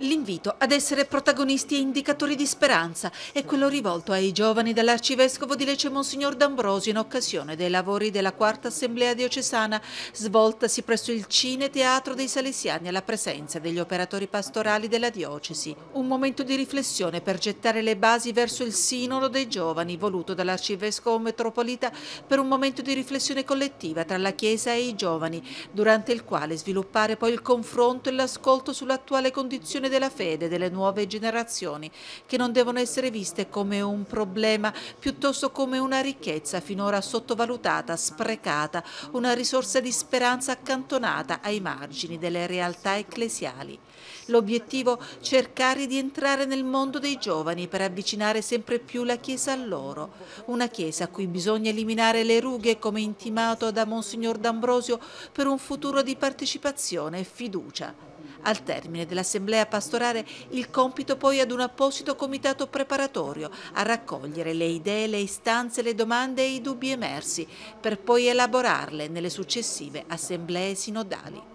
L'invito ad essere protagonisti e indicatori di speranza è quello rivolto ai giovani dall'arcivescovo di Lecce Monsignor D'Ambrosio in occasione dei lavori della quarta assemblea diocesana svoltasi presso il Cine Teatro dei Salesiani alla presenza degli operatori pastorali della diocesi. Un momento di riflessione per gettare le basi verso il sinodo dei giovani voluto dall'arcivescovo metropolita per un momento di riflessione collettiva tra la Chiesa e i giovani, durante il quale sviluppare poi il confronto e l'ascolto sull'attuale condizione della fede delle nuove generazioni, che non devono essere viste come un problema, piuttosto come una ricchezza finora sottovalutata, sprecata, una risorsa di speranza accantonata ai margini delle realtà ecclesiali. L'obiettivo cercare di entrare nel mondo dei giovani per avvicinare sempre più la Chiesa a loro, una Chiesa a cui bisogna eliminare le rughe come intimato da Monsignor D'Ambrosio per un futuro di partecipazione e fiducia. Al termine dell'assemblea pastorale il compito poi ad un apposito comitato preparatorio a raccogliere le idee, le istanze, le domande e i dubbi emersi per poi elaborarle nelle successive assemblee sinodali.